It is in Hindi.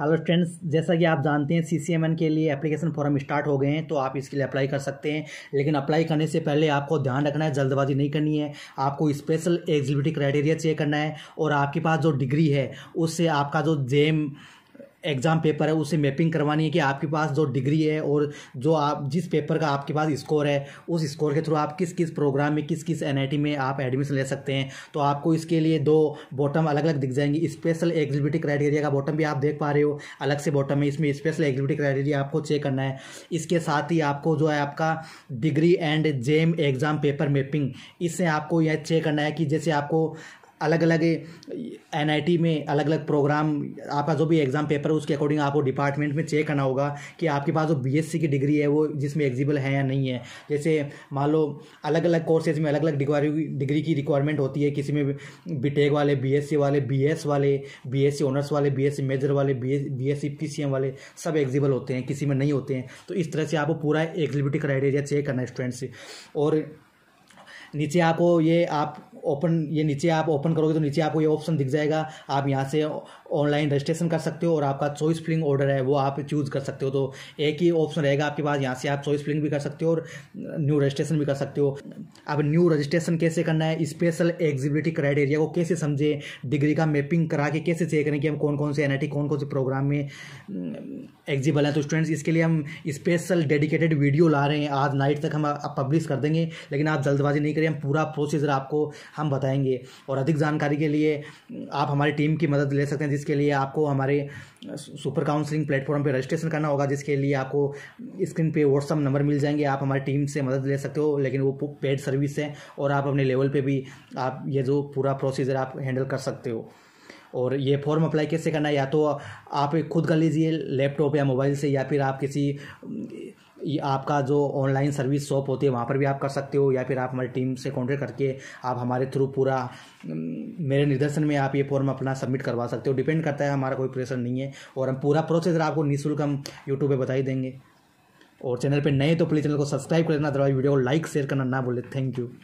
हेलो फ्रेंड्स जैसा कि आप जानते हैं सी के लिए एप्लीकेशन फॉर्म स्टार्ट हो गए हैं तो आप इसके लिए अप्लाई कर सकते हैं लेकिन अप्लाई करने से पहले आपको ध्यान रखना है जल्दबाजी नहीं करनी है आपको स्पेशल एलिजिबिलिटी क्राइटेरिया चेक करना है और आपके पास जो डिग्री है उससे आपका जो जेम एग्ज़ाम पेपर है उसे मैपिंग करवानी है कि आपके पास जो डिग्री है और जो आप जिस पेपर का आपके पास स्कोर है उस स्कोर के थ्रू आप किस किस प्रोग्राम में किस किस एन में आप एडमिशन ले सकते हैं तो आपको इसके लिए दो बॉटम अलग अलग दिख जाएंगी स्पेशल एलिजिबिलिटी क्राइटेरिया का बॉटम भी आप देख पा रहे हो अलग से बॉटम है इसमें स्पेशल एलिजिबिलिटी क्राइटेरिया आपको चेक करना है इसके साथ ही आपको जो है आपका degree and JAM exam paper mapping इससे आपको यह चेक करना है कि जैसे आपको अलग अलग एन में अलग अलग प्रोग्राम आपका जो भी एग्ज़ाम पेपर है उसके अकॉर्डिंग आपको डिपार्टमेंट में चेक करना होगा कि आपके पास जो बी की डिग्री है वो जिसमें एग्जिबल है या नहीं है जैसे मान लो अलग अलग कोर्सेज में अलग अलग डिग्री की रिक्वायरमेंट होती है किसी में टेक e वाले बी वाले बी वाले बी एस ऑनर्स वाले बीएससी मेजर वाले बी एस सी वाले सब एग्जिबल होते हैं किसी में नहीं होते हैं तो इस तरह से आपको पूरा एलिजिबिलिटी क्राइटेरिया चेक करना है स्टूडेंट्स और नीचे आपको ये आप ओपन ये नीचे आप ओपन करोगे तो नीचे आपको ये ऑप्शन दिख जाएगा आप यहाँ से ऑनलाइन रजिस्ट्रेशन कर सकते हो और आपका चॉइस फिलिंग ऑर्डर है वो आप चूज़ कर सकते हो तो एक ही ऑप्शन रहेगा आपके पास यहाँ से आप चॉइस फिलिंग भी कर सकते हो और न्यू रजिस्ट्रेशन भी कर सकते हो अब न्यू रजिस्ट्रेशन कैसे करना है स्पेशल एग्जिबिलिटी क्राइटेरिया को कैसे समझें डिग्री का मैपिंग करा के कैसे चेक करें कि हम कौन कौन से एन कौन कौन से प्रोग्राम में एग्जिबल हम्म, हैं तो स्टूडेंट्स इसके लिए हम स्पेशल डेडिकेटेड वीडियो ला रहे हैं आज नाइट तक हम पब्लिश कर देंगे लेकिन आप जल्दबाजी नहीं करें लिए हम पूरा प्रोसीजर आपको हम बताएंगे और अधिक जानकारी के लिए आप हमारी टीम की मदद ले सकते हैं जिसके लिए आपको हमारे सुपर काउंसलिंग प्लेटफॉर्म पर रजिस्ट्रेशन करना होगा जिसके लिए आपको स्क्रीन पे व्हाट्सअप नंबर मिल जाएंगे आप हमारी टीम से मदद ले सकते हो लेकिन वो पेड सर्विस है और आप अपने लेवल पर भी आप ये जो पूरा प्रोसीजर आप हैंडल कर सकते हो और ये फॉर्म अप्लाई कैसे करना है या तो आप खुद कर लीजिए लैपटॉप या मोबाइल से या फिर आप किसी आपका जो ऑनलाइन सर्विस शॉप होती है वहाँ पर भी आप कर सकते हो या फिर आप हमारी टीम से कॉन्टेक्ट करके आप हमारे थ्रू पूरा मेरे निर्देशन में आप ये फॉर्म अपना सबमिट करवा सकते हो डिपेंड करता है हमारा कोई प्रेशर नहीं है और हम पूरा प्रोसेसर आपको निःशुल्क हम यूट्यूब पर बताई देंगे और चैनल पर नए तो प्लीज़ चैनल को सब्सक्राइब कर देना अदरवाइज वीडियो को लाइक शेयर करना ना बोले थैंक यू